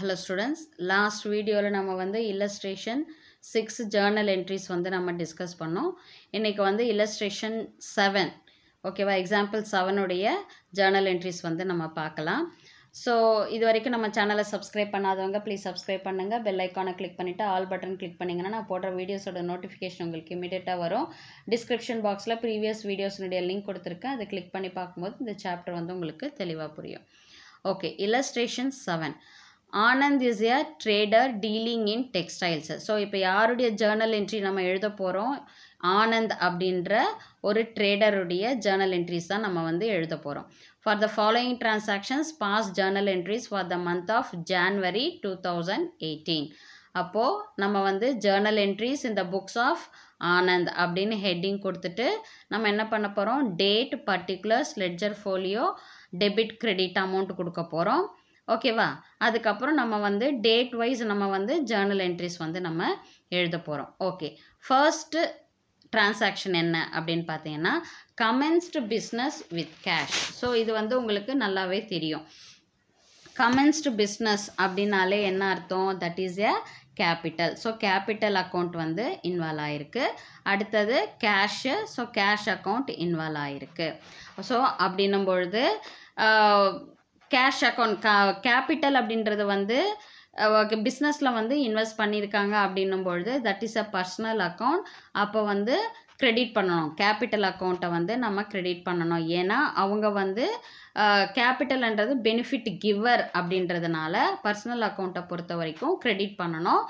hello students last வீடியோவில் நம்ம வந்து இல்லஸ்ட்ரேஷன் சிக்ஸ் ஜேர்னல் என்ட்ரிஸ் வந்து நம்ம டிஸ்கஸ் பண்ணோம் இன்றைக்கி வந்து இல்லஸ்ட்ரேஷன் செவன் ஓகேவா எக்ஸாம்பிள் செவனுடைய ஜேர்னல் என்ட்ரிஸ் வந்து நம்ம பார்க்கலாம் ஸோ இது வரைக்கும் நம்ம சேனலை சப்ஸ்கிரைப் பண்ணாதவங்க ப்ளீஸ் சப்ஸ்கிரைப் பண்ணுங்கள் பெல் ஐக்கானை கிளிக் பண்ணிவிட்டு ஆல் பட்டன் கிளிக் பண்ணிங்கன்னா நான் போடுற வீடியோஸோட நோட்டிஃபிகேஷன் உங்களுக்கு இமீடியட்டாக வரும் டிஸ்கிரிப்ஷன் பாக்ஸில் ப்ரீவியஸ் வீடியோஸினுடைய லிங்க் கொடுத்துருக்கேன் அதை கிளிக் பண்ணி பார்க்கும்போது இந்த சாப்டர் வந்து உங்களுக்கு தெளிவாக புரியும் okay illustration seven Anand is a trader dealing in textiles so இப்போ யாருடைய ஜேர்னல் என்ட்ரி நம்ம எழுத போகிறோம் ஆனந்த் அப்படின்ற ஒரு ட்ரேடருடைய ஜேர்னல் என்ட்ரிஸ் தான் நம்ம வந்து எழுத போகிறோம் for the following transactions pass journal entries for the month of January two thousand eighteen அப்போது நம்ம வந்து ஜேர்னல் என்ட்ரிஸ் இந்த புக்ஸ் ஆஃப் ஆனந்த் அப்படின்னு ஹெட்டிங் கொடுத்துட்டு நம்ம என்ன பண்ண போகிறோம் date particulars ledger folio debit credit amount கொடுக்க போகிறோம் ஓகேவா அதுக்கப்புறம் நம்ம வந்து டேட் வைஸ் நம்ம வந்து ஜேர்னல் என்ட்ரிஸ் வந்து நம்ம எழுத போகிறோம் ஓகே ஃபர்ஸ்ட்டு ட்ரான்சாக்ஷன் என்ன அப்படின்னு பார்த்தீங்கன்னா commenced business with cash so இது வந்து உங்களுக்கு நல்லாவே தெரியும் கமென்ஸ்டு பிஸ்னஸ் அப்படின்னாலே என்ன அர்த்தம் that is a capital so capital account வந்து இன்வால்வ் ஆகிருக்கு அடுத்தது cash so cash account involve ஆகிருக்கு ஸோ அப்படின்னும் பொழுது கேஷ் அக்கௌண்ட் கா கேபிட்டல் அப்படின்றது வந்து பிஸ்னஸில் வந்து இன்வெஸ்ட் பண்ணியிருக்காங்க அப்படின்னும் பொழுது that is a personal account அப்போ வந்து க்ரெடிட் பண்ணணும் கேபிட்டல் அக்கௌண்ட்டை வந்து நம்ம க்ரெடிட் பண்ணணும் ஏன்னா அவங்க வந்து கேபிட்டல்ன்றது பெனிஃபிட் கிவர் அப்படின்றதுனால பர்சனல் அக்கௌண்ட்டை பொறுத்த வரைக்கும் க்ரெடிட் பண்ணணும்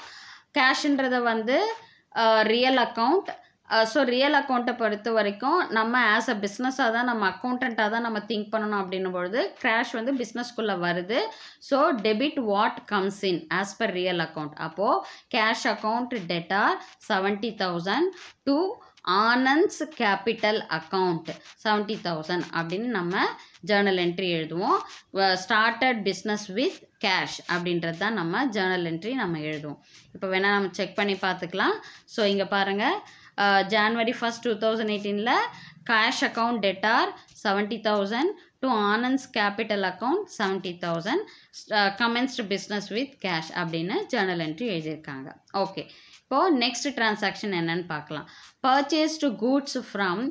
கேஷுன்றதை வந்து ரியல் அக்கௌண்ட் ஸோ ரியல் அக்கௌண்ட்டை பொறுத்த வரைக்கும் நம்ம ஆஸ் அ பிஸ்னஸாக தான் நம்ம அக்கௌண்டண்ட்டாக தான் நம்ம திங்க் பண்ணணும் அப்படின்னும் பொழுது க்ராஷ் வந்து பிஸ்னஸ்க்குள்ளே வருது so debit what comes in as per real account அப்போது cash account debtor seventy thousand to Anand's capital account seventy thousand அப்படின்னு நம்ம ஜேர்னல் என்ட்ரி எழுதுவோம் ஸ்டார்டட் பிஸ்னஸ் வித் கேஷ் அப்படின்றது தான் நம்ம ஜேர்னல் என்ட்ரி நம்ம எழுதுவோம் இப்போ வேணால் நம்ம செக் பண்ணி பார்த்துக்கலாம் ஸோ இங்கே பாருங்கள் ஜான்வரி ஃபஸ்ட் டூ தௌசண்ட் எயிட்டீனில் cash account debtor seventy thousand to Anand's capital account seventy thousand commenced business with cash அப்படின்னு ஜேர்னல் என்ட்ரி எழுதியிருக்காங்க ஓகே இப்போது நெக்ஸ்ட் டிரான்சாக்ஷன் என்னன்னு பார்க்கலாம் purchased goods from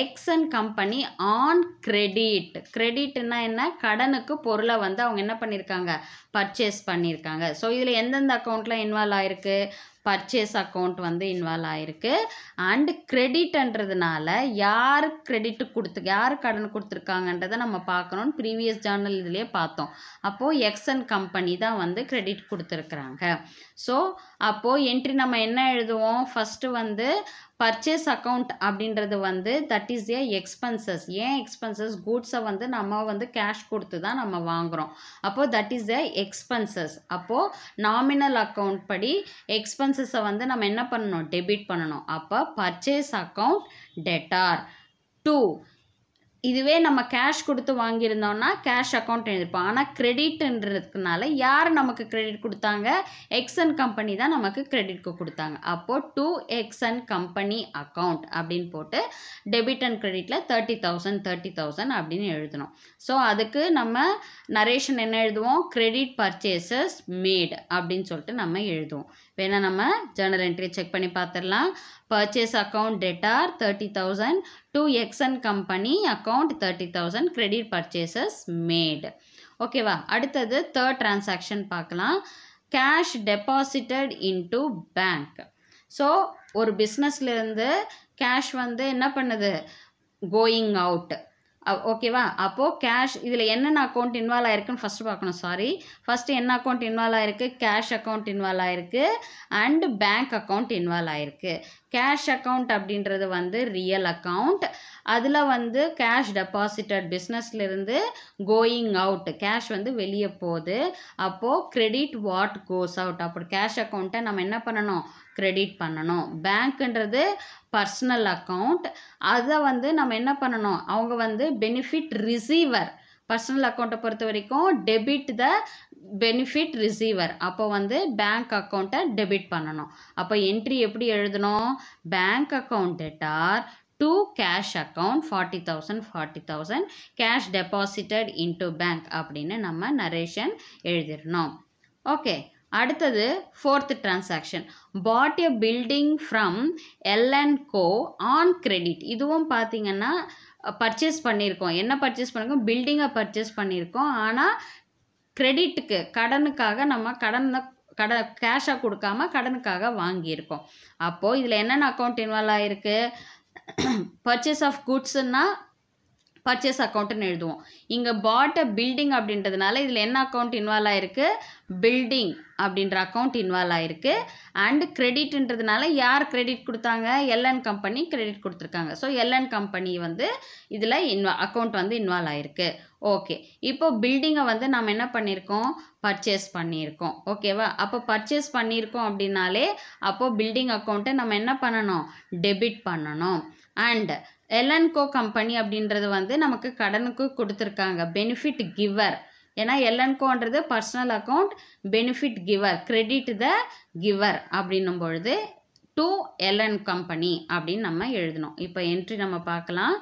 X and company on credit கிரெடிட்னா என்ன கடனுக்கு பொருளை வந்து அவங்க என்ன பண்ணியிருக்காங்க பர்ச்சேஸ் பண்ணியிருக்காங்க ஸோ இதில் எந்தெந்த அக்கௌண்ட்டில் இன்வால்வ் ஆகிருக்கு பர்ச்சேஸ் அக்கௌண்ட் வந்து இன்வால்வ் credit அண்டு கிரெடிட்ன்றதுனால யார் கிரெடிட் கொடுத்து யார் கடன் கொடுத்துருக்காங்கன்றதை நம்ம பார்க்கணும்னு previous journal இதிலே பார்த்தோம் அப்போது X and கம்பெனி தான் வந்து credit கொடுத்துருக்குறாங்க ஸோ அப்போது என்ட்ரி நம்ம என்ன எழுதுவோம் ஃபஸ்ட்டு வந்து பர்ச்சேஸ் அக்கௌண்ட் அப்படின்றது வந்து தட் இஸ் ஏ எக்ஸ்பென்சஸ் ஏன் எக்ஸ்பென்சஸ் கூட்ஸை வந்து நம்ம வந்து கேஷ் கொடுத்து தான் நம்ம வாங்குகிறோம் அப்போது தட் இஸ் ஏ எக்ஸ்பென்சஸ் அப்போது நாமினல் அக்கௌண்ட் படி எக்ஸ்பென்சஸை வந்து நம்ம என்ன பண்ணணும் டெபிட் பண்ணணும் அப்போ பர்ச்சேஸ் அக்கௌண்ட் டெட்டார் டூ இதுவே நம்ம கேஷ் கொடுத்து வாங்கியிருந்தோம்னா கேஷ் அக்கௌண்ட் எழுதிருப்போம் ஆனால் கிரெடிட்ன்றதுனால யார் நமக்கு கிரெடிட் கொடுத்தாங்க எக்ஸன் கம்பெனி தான் நமக்கு கிரெடிட்க்கு கொடுத்தாங்க அப்போது டூ எக்ஸன் கம்பெனி அக்கௌண்ட் அப்படின்னு போட்டு டெபிட் அண்ட் கிரெடிட்டில் தேர்ட்டி தௌசண்ட் தேர்ட்டி தௌசண்ட் அப்படின்னு எழுதணும் ஸோ அதுக்கு நம்ம நரேஷன் என்ன எழுதுவோம் கிரெடிட் பர்ச்சேசஸ் மேட் அப்படின்னு சொல்லிட்டு நம்ம எழுதுவோம் வேணால் நம்ம ஜேர்னல் என்ட்ரி செக் பண்ணி பார்த்துடலாம் purchase account debtor thirty thousand to X and company account thirty thousand credit purchases made ஓகேவா அடுத்தது தேர்ட் டிரான்சாக்ஷன் பார்க்கலாம் cash deposited into bank so ஒரு பிஸ்னஸ்லேருந்து கேஷ் வந்து என்ன பண்ணுது கோயிங் அவுட் ஓகேவா அப்போது கேஷ் இதில் என்னென்ன அக்கௌண்ட் இன்வால்வ் ஆயிருக்குன்னு ஃபஸ்ட்டு பார்க்கணும் சாரி ஃபஸ்ட்டு என்ன அக்கௌண்ட் இன்வால்வ் ஆயிருக்கு கேஷ் அக்கௌண்ட் இன்வால்வ் ஆயிருக்கு அண்டு பேங்க் அக்கௌண்ட் இன்வால்வ் ஆயிருக்கு கேஷ் அக்கௌண்ட் அப்படின்றது வந்து ரியல் அக்கௌண்ட் அதில் வந்து கேஷ் டெபாசிட்டட் பிஸ்னஸ்லேருந்து கோயிங் அவுட் கேஷ் வந்து வெளியே போகுது அப்போது கிரெடிட் வாட் கோஸ் அவுட் அப்போ கேஷ் அக்கௌண்ட்டை நம்ம என்ன பண்ணணும் கிரெடிட் பண்ணணும் பேங்க்குன்றது பர்சனல் அக்கௌண்ட் அதை வந்து நம்ம என்ன பண்ணணும் அவங்க வந்து பெனிஃபிட் ரிசீவர் பர்சனல் அக்கௌண்ட்டை பொறுத்த வரைக்கும் டெபிட் த பெனிஃபிட் ரிசீவர் அப்போ வந்து பேங்க் அக்கௌண்ட்டை டெபிட் பண்ணணும் அப்போ என்ட்ரி எப்படி எழுதணும் bank account debtor account forty thousand forty thousand cash deposited into bank அப்படின்னு நம்ம நரேஷன் எழுதிடணும் ஓகே அடுத்தது fourth transaction bought a building from L and Co on credit இதுவும் பார்த்தீங்கன்னா பர்ச்சேஸ் பண்ணியிருக்கோம் என்ன பர்ச்சேஸ் பண்ணியிருக்கோம் பில்டிங்கை பர்ச்சேஸ் பண்ணியிருக்கோம் ஆனால் கிரெடிட்டுக்கு கடனுக்காக நம்ம கடனை கடன் கேஷாக கொடுக்காம கடனுக்காக வாங்கியிருக்கோம் அப்போது இதில் என்னென்ன அக்கௌண்ட் இன்வால்வ் ஆகிருக்கு பர்ச்சேஸ் ஆஃப் குட்ஸ்னால் பர்ச்சேஸ் அக்கௌண்ட்டுன்னு எழுதுவோம் இங்கே பாட்ட பில்டிங் அப்படின்றதுனால இதில் என்ன அக்கௌண்ட் இன்வால்வ் ஆகிருக்கு பில்டிங் அப்படின்ற அக்கௌண்ட் இன்வால்வ் ஆகிருக்கு அண்டு கிரெடிட்ன்றதுனால யார் கிரெடிட் கொடுத்தாங்க எல்என் கம்பெனி கிரெடிட் கொடுத்துருக்காங்க ஸோ எல்என் கம்பெனி வந்து இதில் இன்வா அக்கௌண்ட் வந்து இன்வால்வ் ஆகிருக்கு ஓகே இப்போ பில்டிங்கை வந்து நாம் என்ன பண்ணியிருக்கோம் பர்ச்சேஸ் பண்ணியிருக்கோம் ஓகேவா அப்போ பர்ச்சேஸ் பண்ணியிருக்கோம் அப்படின்னாலே அப்போது பில்டிங் அக்கௌண்ட்டை நம்ம என்ன பண்ணணும் டெபிட் பண்ணணும் அண்ட் எல்என்கோ கம்பெனி அப்படின்றது வந்து நமக்கு கடனுக்கு கொடுத்துருக்காங்க பெனிஃபிட் கிவர் ஏன்னா எல்என்கோன்றது personal account benefit giver credit the giver அப்படின்னும் பொழுது டூ எல்என் கம்பெனி அப்படின்னு நம்ம எழுதணும் இப்போ என்ட்ரி நம்ம பார்க்கலாம்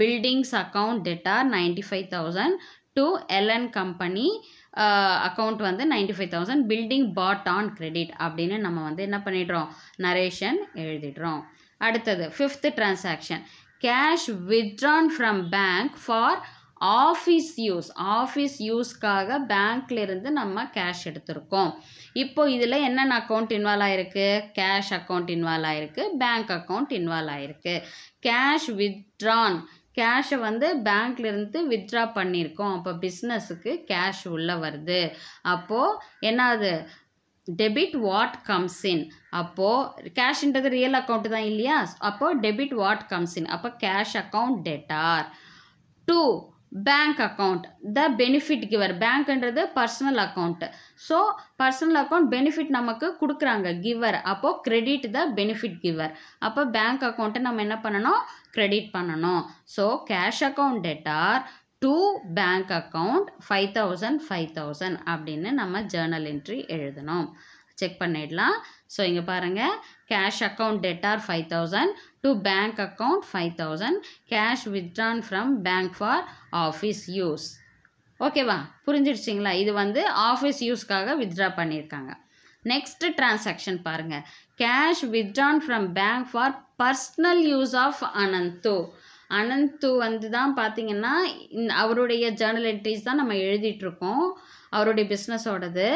buildings account debtor ninety five thousand to L and company account வந்து ninety five thousand building bought on credit அப்படின்னு நம்ம வந்து என்ன பண்ணிடுறோம் நரேஷன் எழுதிடுறோம் அடுத்தது fifth transaction cash withdrawn from bank for office use office யூஸ்க்காக பேங்க்லேருந்து நம்ம கேஷ் எடுத்திருக்கோம் இப்போ இதில் என்னென்ன அக்கௌண்ட் இன்வால்வ் ஆகிருக்கு கேஷ் அக்கௌண்ட் இன்வால்வ் ஆகிருக்கு பேங்க் அக்கௌண்ட் இன்வால்வ் ஆகிருக்கு கேஷ் வித்ட்ரான் கேஷை வந்து பேங்க்லேருந்து வித்ட்ரா பண்ணியிருக்கோம் அப்போ பிஸ்னஸுக்கு கேஷ் உள்ளே வருது அப்போது என்னது டெபிட் வாட் கம்ஸ் இன் அப்போது கேஷ்ன்றது ரியல் அக்கௌண்ட் தான் இல்லையா அப்போது டெபிட் வாட் கம்ஸ் இன் அப்போ cash account debtor to bank account the benefit giver பேங்க்ன்றது personal account so personal account benefit நமக்கு கொடுக்குறாங்க கிவர் அப்போது கிரெடிட் த பெனிஃபிட் கிவர் அப்போ பேங்க் அக்கௌண்ட்டை நம்ம என்ன பண்ணணும் கிரெடிட் பண்ணணும் so cash account debtor to bank account five thousand five thousand அப்படின்னு நம்ம ஜேர்னல் என்ட்ரி எழுதணும் செக் பண்ணிடலாம் ஸோ இங்கே பாருங்கள் cash account debtor five thousand to bank account five thousand cash withdrawn from bank for office use ஓகேவா புரிஞ்சிடுச்சிங்களா இது வந்து ஆஃபீஸ் யூஸ்க்காக வித்ட்ரா பண்ணியிருக்காங்க நெக்ஸ்ட்டு டிரான்சாக்ஷன் பாருங்கள் cash withdrawn from bank for personal use of Anand Anand வந்து தான் பார்த்தீங்கன்னா அவருடைய ஜேர்னல் என்ட்ரிஸ் தான் நம்ம எழுதிட்டுருக்கோம் அவருடைய பிஸ்னஸோடது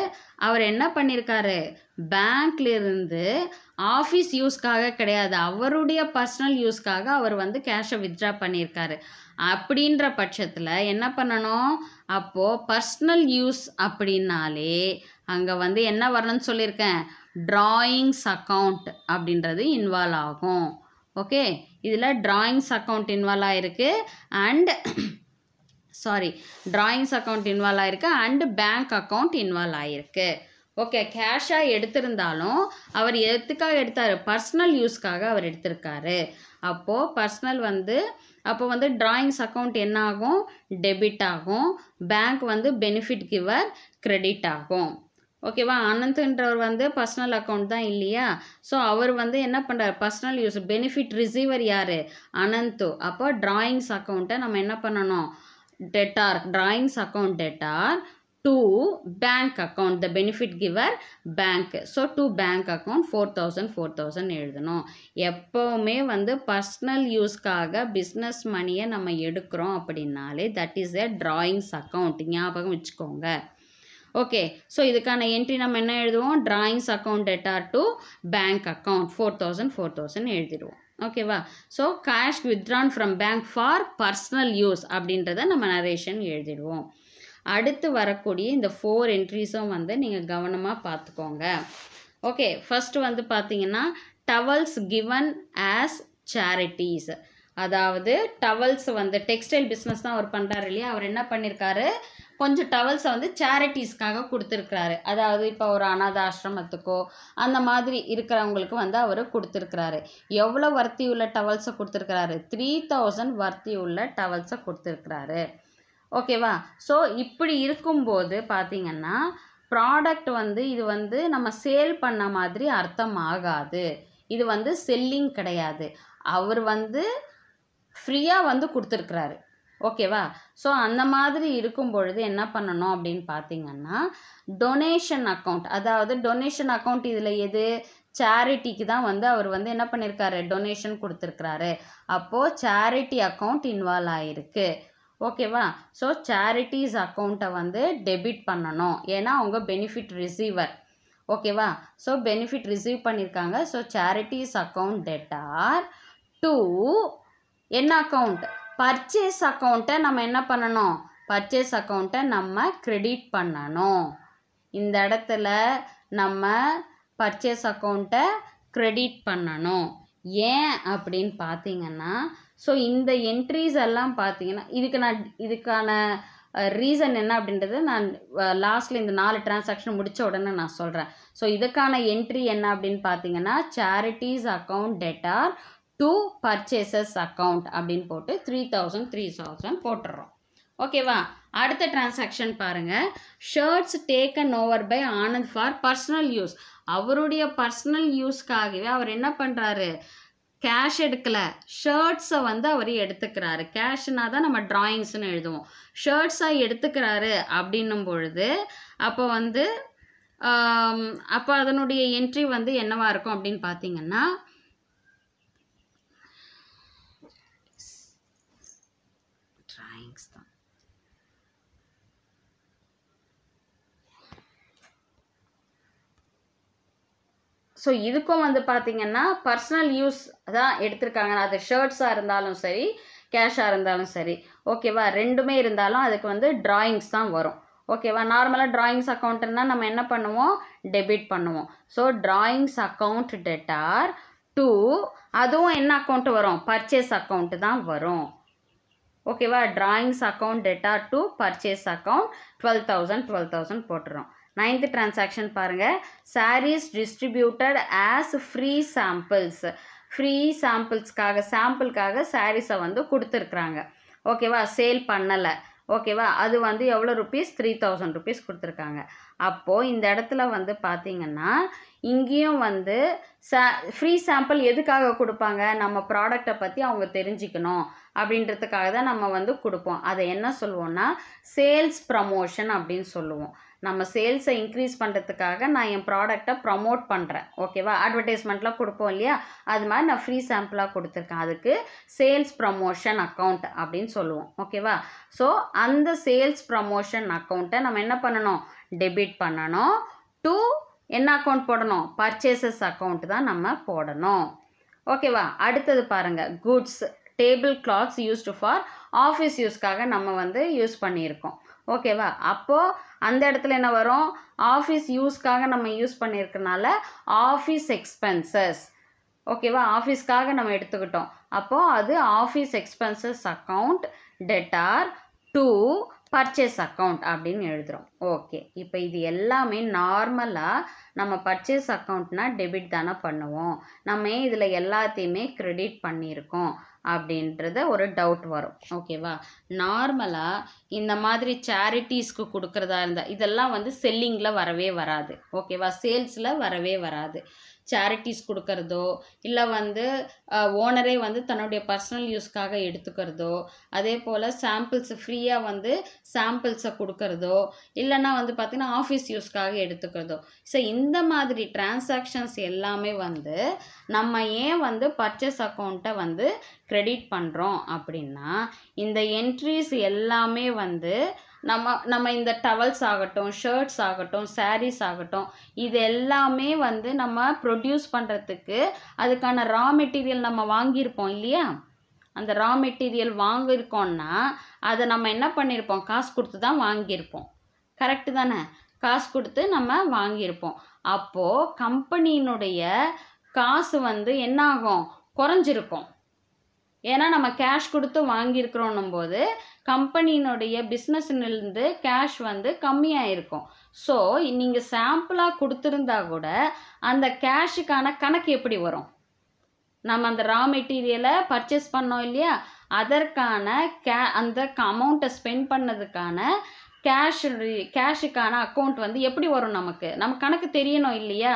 அவர் என்ன பண்ணியிருக்காரு பேங்க்லேருந்து ஆஃபீஸ் யூஸ்க்காக கிடையாது அவருடைய பர்சனல் யூஸ்க்காக அவர் வந்து கேஷை வித்ட்ரா பண்ணியிருக்காரு அப்படின்ற பட்சத்தில் என்ன பண்ணணும் அப்போது பர்சனல் யூஸ் அப்படின்னாலே அங்கே வந்து என்ன வரணும்னு சொல்லியிருக்கேன் ட்ராயிங்ஸ் அக்கௌண்ட் அப்படின்றது இன்வால்வ் ஆகும் ஓகே இதில் ட்ராயிங்ஸ் அக்கௌண்ட் இன்வால்வ் ஆகிருக்கு and sorry drawings account involve ஆகிருக்கு அண்டு பேங்க் அக்கௌண்ட் இன்வால்வ் ஆகிருக்கு ஓகே கேஷாக எடுத்திருந்தாலும் அவர் எதுக்காக எடுத்தார் பர்சனல் யூஸ்க்காக அவர் எடுத்திருக்காரு அப்போது பர்சனல் வந்து அப்போ வந்து ட்ராயிங்ஸ் அக்கௌண்ட் என்ன ஆகும் டெபிட் ஆகும் பேங்க் வந்து பெனிஃபிட் கிவர் கிரெடிட் ஆகும் ஓகேவா அனந்த்ன்றவர் வந்து பர்சனல் அக்கௌண்ட் தான் இல்லையா ஸோ அவர் வந்து என்ன பண்ணுறாரு பர்சனல் யூஸ் பெனிஃபிட் ரிசீவர் யார் அனந்த் அப்போ ட்ராயிங்ஸ் அக்கௌண்ட்டை நம்ம என்ன பண்ணணும் debtor, drawings account debtor to bank account the benefit giver bank so to bank account four thousand four thousand எழுதணும் personal வந்து காக business பிஸ்னஸ் மணியை நம்ம எடுக்கிறோம் அப்படின்னாலே that is a drawings account ஞாபகம் வச்சுக்கோங்க ஓகே ஸோ இதுக்கான என்ட்ரி நம்ம என்ன எழுதுவோம் drawings account debtor to bank account four thousand four thousand எழுதிடுவோம் ஓகேவா so cash withdrawn from bank for personal use அப்படின்றத நம்ம நரேஷன் எழுதிடுவோம் அடுத்து வரக்கூடிய இந்த ஃபோர் என்ட்ரிஸும் வந்து நீங்கள் கவனமாக பார்த்துக்கோங்க ஓகே ஃபஸ்ட்டு வந்து பார்த்தீங்கன்னா டவல்ஸ் கிவன் ஆஸ் சேரிட்டிஸ் அதாவது டவல்ஸ் வந்து டெக்ஸ்டைல் பிஸ்னஸ் தான் அவர் பண்ணுறாரு இல்லையா அவர் என்ன பண்ணியிருக்காரு கொஞ்சம் டவல்ஸை வந்து சேரிட்டிஸ்க்காக கொடுத்துருக்குறாரு அதாவது இப்போ ஒரு அநாத ஆசிரமத்துக்கோ அந்த மாதிரி இருக்கிறவங்களுக்கு வந்து அவர் கொடுத்துருக்குறாரு எவ்வளோ வர்த்தி உள்ள டவல்ஸை கொடுத்துருக்குறாரு த்ரீ தௌசண்ட் வர்த்தி உள்ள டவல்ஸை கொடுத்துருக்குறாரு ஓகேவா ஸோ இப்படி இருக்கும்போது பார்த்திங்கன்னா ப்ராடக்ட் வந்து இது வந்து நம்ம சேல் பண்ண மாதிரி அர்த்தம் ஆகாது இது வந்து செல்லிங் கிடையாது அவர் வந்து ஃப்ரீயாக வந்து கொடுத்துருக்குறாரு ஓகேவா ஸோ அந்த மாதிரி இருக்கும் பொழுது என்ன பண்ணணும் அப்படின்னு பார்த்தீங்கன்னா டொனேஷன் அக்கௌண்ட் அதாவது டொனேஷன் அக்கௌண்ட் இதில் எது சேரிட்டிக்கு தான் வந்து அவர் வந்து என்ன பண்ணியிருக்காரு டொனேஷன் கொடுத்துருக்கிறாரு அப்போது சேரிட்டி அக்கௌண்ட் இன்வால்வ் ஆகிருக்கு ஓகேவா ஸோ சேரிட்டிஸ் அக்கௌண்ட்டை வந்து டெபிட் பண்ணணும் ஏன்னா அவங்க பெனிஃபிட் ரிசீவர் ஓகேவா ஸோ பெனிஃபிட் ரிசீவ் பண்ணியிருக்காங்க so charities account debtor to என்ன அக்கௌண்ட் பர்ச்சேஸ் அக்கௌண்ட்டை நம்ம என்ன பண்ணணும் பர்ச்சேஸ் அக்கௌண்ட்டை நம்ம க்ரெடிட் பண்ணணும் இந்த இடத்துல நம்ம பர்ச்சேஸ் அக்கௌண்ட்டை க்ரெடிட் பண்ணணும் ஏன் அப்படின்னு பார்த்தீங்கன்னா ஸோ இந்த என்ட்ரிஸ் எல்லாம் பார்த்தீங்கன்னா இதுக்கு நான் இதுக்கான ரீசன் என்ன அப்படின்றது நான் லாஸ்ட்டில் இந்த நாலு டிரான்சாக்ஷன் முடித்த உடனே நான் சொல்கிறேன் ஸோ இதுக்கான என்ட்ரி என்ன அப்படின்னு பார்த்தீங்கன்னா charities account debtor to purchases account அப்படின்னு போட்டு த்ரீ தௌசண்ட் த்ரீ தௌசண்ட் போட்டுடுறோம் ஓகேவா அடுத்த டிரான்சாக்ஷன் பாருங்கள் shirts taken over by Anand for personal use அவருடைய பர்சனல் யூஸ்க்காகவே அவர் என்ன பண்ணுறாரு கேஷ் எடுக்கலை ஷர்ட்ஸை வந்து அவர் எடுத்துக்கிறாரு கேஷ்னா தான் நம்ம ட்ராயிங்ஸ்னு எழுதுவோம் ஷர்ட்ஸாக எடுத்துக்கிறாரு அப்படின்னும் பொழுது அப்போ வந்து அப்போ அதனுடைய என்ட்ரி வந்து என்னவாக இருக்கும் அப்படின்னு பார்த்தீங்கன்னா ஸோ இதுக்கும் வந்து பார்த்தீங்கன்னா பர்சனல் யூஸ் தான் எடுத்திருக்காங்க அது ஷர்ட்ஸாக இருந்தாலும் சரி கேஷாக இருந்தாலும் சரி ஓகேவா ரெண்டுமே இருந்தாலும் அதுக்கு வந்து ட்ராயிங்ஸ் தான் வரும் ஓகேவா நார்மலாக ட்ராயிங்ஸ் அக்கௌண்ட்டுன்னா நம்ம என்ன பண்ணுவோம் டெபிட் பண்ணுவோம் so drawings account debtor to அதுவும் என்ன அக்கௌண்ட்டு வரும் பர்ச்சேஸ் அக்கௌண்ட்டு தான் வரும் ஓகேவா drawings account debtor to purchase account twelve thousand twelve thousand போட்டுறோம் நைன்த் டிரான்சாக்ஷன் பாருங்கள் saris distributed as free samples free சாம்பிள்ஸ்க்காக சாம்பிளுக்காக சாரீஸை வந்து கொடுத்துருக்குறாங்க ஓகேவா சேல் பண்ணலை ஓகேவா அது வந்து எவ்வளோ ருபீஸ் த்ரீ தௌசண்ட் ருபீஸ் கொடுத்துருக்காங்க அப்போது இந்த இடத்துல வந்து பார்த்திங்கன்னா இங்கேயும் வந்து சா ஃப்ரீ சாம்பிள் எதுக்காக கொடுப்பாங்க நம்ம ப்ராடக்டை பற்றி அவங்க தெரிஞ்சுக்கணும் அப்படின்றதுக்காக தான் நம்ம வந்து கொடுப்போம் அதை என்ன சொல்லுவோம்னா சேல்ஸ் ப்ரமோஷன் அப்படின்னு சொல்லுவோம் நம்ம சேல்ஸை இன்க்ரீஸ் பண்ணுறதுக்காக நான் என் ப்ராடக்டை ப்ரமோட் பண்ணுறேன் ஓகேவா அட்வர்டைஸ்மெண்ட்லாம் கொடுப்போம் இல்லையா அது மாதிரி நான் ஃப்ரீ சாம்பிளாக கொடுத்துருக்கேன் அதுக்கு சேல்ஸ் ப்ரமோஷன் அக்கௌண்ட் அப்படின்னு சொல்லுவோம் ஓகேவா ஸோ அந்த சேல்ஸ் ப்ரமோஷன் அக்கௌண்ட்டை நம்ம என்ன பண்ணணும் டெபிட் பண்ணணும் டூ என்ன அக்கௌண்ட் போடணும் பர்ச்சேசஸ் அக்கௌண்ட் தான் நம்ம போடணும் ஓகேவா அடுத்தது பாருங்கள் goods table cloths used for office யூஸ்க்காக நம்ம வந்து யூஸ் பண்ணியிருக்கோம் ஓகேவா அப்போது அந்த இடத்துல என்ன வரும் ஆஃபீஸ் யூஸ்க்காக நம்ம யூஸ் பண்ணியிருக்கனால ஆஃபீஸ் எக்ஸ்பென்சஸ் ஓகேவா ஆஃபீஸ்க்காக நம்ம எடுத்துக்கிட்டோம் அப்போது அது office expenses account debtor to purchase account அப்படின்னு எழுதுகிறோம் ஓகே இப்போ இது எல்லாமே நார்மலாக நம்ம பர்ச்சேஸ் அக்கௌண்ட்னா டெபிட் தானே பண்ணுவோம் நம்ம இதில் எல்லாத்தையுமே க்ரெடிட் பண்ணியிருக்கோம் அப்படின்றத ஒரு டவுட் வரும் ஓகேவா நார்மலாக இந்த மாதிரி சேரிட்டிஸ்க்கு கொடுக்குறதா இருந்தால் இதெல்லாம் வந்து செல்லிங்கில் வரவே வராது ஓகேவா சேல்ஸில் வரவே வராது சேரிட்டிஸ் கொடுக்கறதோ இல்லை வந்து ஓனரே வந்து தன்னுடைய பர்சனல் யூஸ்க்காக எடுத்துக்கிறதோ அதே போல் சாம்பிள்ஸ் ஃப்ரீயாக வந்து சாம்பிள்ஸை கொடுக்கறதோ இல்லைனா வந்து பார்த்திங்கன்னா ஆஃபீஸ் யூஸ்க்காக எடுத்துக்கிறதோ ஸோ இந்த மாதிரி டிரான்சாக்ஷன்ஸ் எல்லாமே வந்து நம்ம ஏன் வந்து பர்ச்சேஸ் அக்கௌண்ட்டை வந்து க்ரெடிட் பண்ணுறோம் அப்படின்னா இந்த என்ட்ரிஸ் எல்லாமே வந்து நம்ம நம்ம இந்த டவல்ஸ் ஆகட்டும் ஷர்ட்ஸ் ஆகட்டும் சாரீஸ் ஆகட்டும் இது எல்லாமே வந்து நம்ம ப்ரொடியூஸ் பண்ணுறதுக்கு அதுக்கான ரா மெட்டீரியல் நம்ம வாங்கியிருப்போம் இல்லையா அந்த ரா மெட்டீரியல் வாங்கியிருக்கோம்னா அதை நம்ம என்ன பண்ணியிருப்போம் காசு கொடுத்து தான் வாங்கியிருப்போம் கரெக்டு தானே காசு கொடுத்து நம்ம வாங்கியிருப்போம் அப்போது கம்பெனியினுடைய காசு வந்து என்னாகும் குறைஞ்சிருக்கும் ஏன்னா நம்ம கேஷ் கொடுத்து வாங்கியிருக்கிறோன்னும் போது கம்பெனியினுடைய பிஸ்னஸ்லேருந்து கேஷ் வந்து கம்மியாக இருக்கும் ஸோ நீங்கள் சாம்பிளாக கொடுத்துருந்தா கூட அந்த கேஷுக்கான கணக்கு எப்படி வரும் நம்ம அந்த ரா மெட்டீரியலை பர்ச்சேஸ் பண்ணோம் இல்லையா அதற்கான கே அந்த அமௌண்ட்டை ஸ்பெண்ட் பண்ணதுக்கான கேஷ் கேஷுக்கான அக்கௌண்ட் வந்து எப்படி வரும் நமக்கு நம்ம கணக்கு தெரியணும் இல்லையா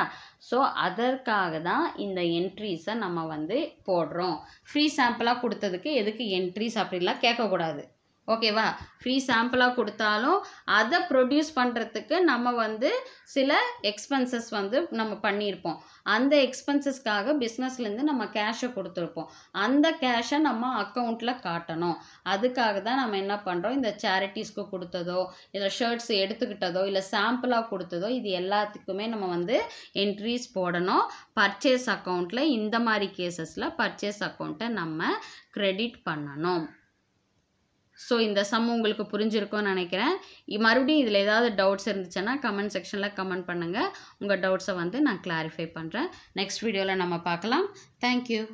ஸோ அதற்காக தான் இந்த என்ட்ரீஸை நம்ம வந்து போடுறோம் ஃப்ரீ சாம்பிளாக கொடுத்ததுக்கு எதுக்கு என்ட்ரிஸ் அப்படிலாம் கேட்கக்கூடாது ஓகேவா ஃப்ரீ சாம்பிளாக கொடுத்தாலும் அதை ப்ரொடியூஸ் பண்ணுறதுக்கு நம்ம வந்து சில எக்ஸ்பென்சஸ் வந்து நம்ம பண்ணியிருப்போம் அந்த எக்ஸ்பென்சஸ்க்காக பிஸ்னஸ்லேருந்து நம்ம கேஷை கொடுத்துருப்போம் அந்த கேஷை நம்ம அக்கௌண்ட்டில் காட்டணும் அதுக்காக தான் நம்ம என்ன பண்ணுறோம் இந்த சேரிட்டிஸ்க்கு கொடுத்ததோ இல்லை ஷர்ட்ஸ் எடுத்துக்கிட்டதோ இல்லை சாம்பிளாக கொடுத்ததோ இது எல்லாத்துக்குமே நம்ம வந்து என்ட்ரிஸ் போடணும் பர்ச்சேஸ் அக்கௌண்ட்டில் இந்த மாதிரி கேசஸில் பர்ச்சேஸ் அக்கௌண்ட்டை நம்ம க்ரெடிட் பண்ணணும் ஸோ இந்த சம் உங்களுக்கு புரிஞ்சிருக்கும்னு நினைக்கிறேன் மறுபடியும் இதில் ஏதாவது டவுட்ஸ் இருந்துச்சுன்னா கமெண்ட் செக்ஷனில் கமெண்ட் பண்ணுங்கள் உங்கள் டவுட்ஸை வந்து நான் கிளாரிஃபை பண்ணுறேன் நெக்ஸ்ட் வீடியோவில் நம்ம பார்க்கலாம் தேங்க்யூ